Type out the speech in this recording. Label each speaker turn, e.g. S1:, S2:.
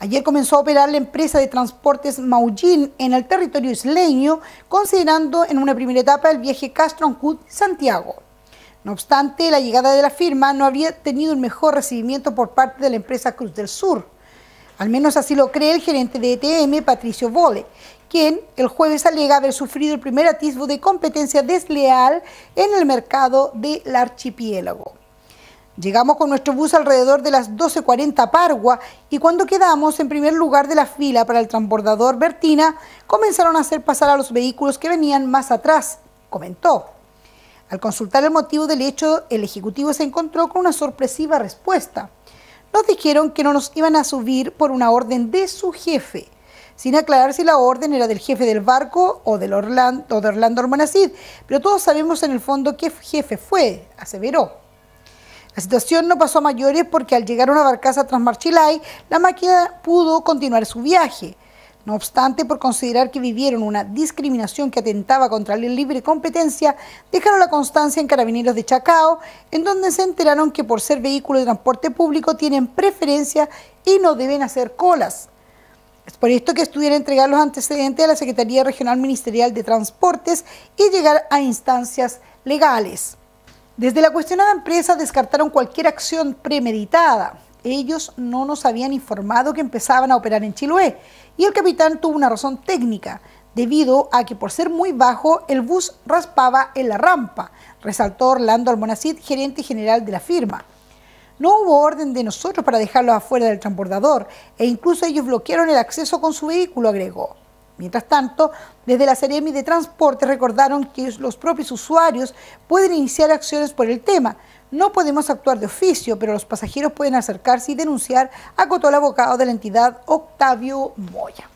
S1: Ayer comenzó a operar la empresa de transportes Maullín en el territorio isleño, considerando en una primera etapa el viaje Castro-Ancud-Santiago. No obstante, la llegada de la firma no había tenido un mejor recibimiento por parte de la empresa Cruz del Sur. Al menos así lo cree el gerente de ETM, Patricio Vole, quien el jueves alega haber sufrido el primer atisbo de competencia desleal en el mercado del archipiélago. Llegamos con nuestro bus alrededor de las 12.40 Pargua y cuando quedamos en primer lugar de la fila para el transbordador Bertina, comenzaron a hacer pasar a los vehículos que venían más atrás, comentó. Al consultar el motivo del hecho, el Ejecutivo se encontró con una sorpresiva respuesta. Nos dijeron que no nos iban a subir por una orden de su jefe, sin aclarar si la orden era del jefe del barco o, del Orlando, o de Orlando Hermanacid, pero todos sabemos en el fondo qué jefe fue, aseveró. La situación no pasó a mayores porque al llegar a una barcaza tras Marchilay, la máquina pudo continuar su viaje. No obstante, por considerar que vivieron una discriminación que atentaba contra la libre competencia, dejaron la constancia en Carabineros de Chacao, en donde se enteraron que por ser vehículo de transporte público tienen preferencia y no deben hacer colas. Es por esto que estuviera entregar los antecedentes a la Secretaría Regional Ministerial de Transportes y llegar a instancias legales. Desde la cuestionada empresa descartaron cualquier acción premeditada. Ellos no nos habían informado que empezaban a operar en Chiloé y el capitán tuvo una razón técnica, debido a que por ser muy bajo el bus raspaba en la rampa, resaltó Orlando Almonacid, gerente general de la firma. No hubo orden de nosotros para dejarlo afuera del transbordador e incluso ellos bloquearon el acceso con su vehículo, agregó. Mientras tanto, desde la Seremi de Transporte recordaron que los propios usuarios pueden iniciar acciones por el tema. No podemos actuar de oficio, pero los pasajeros pueden acercarse y denunciar, acotó el abogado de la entidad Octavio Moya.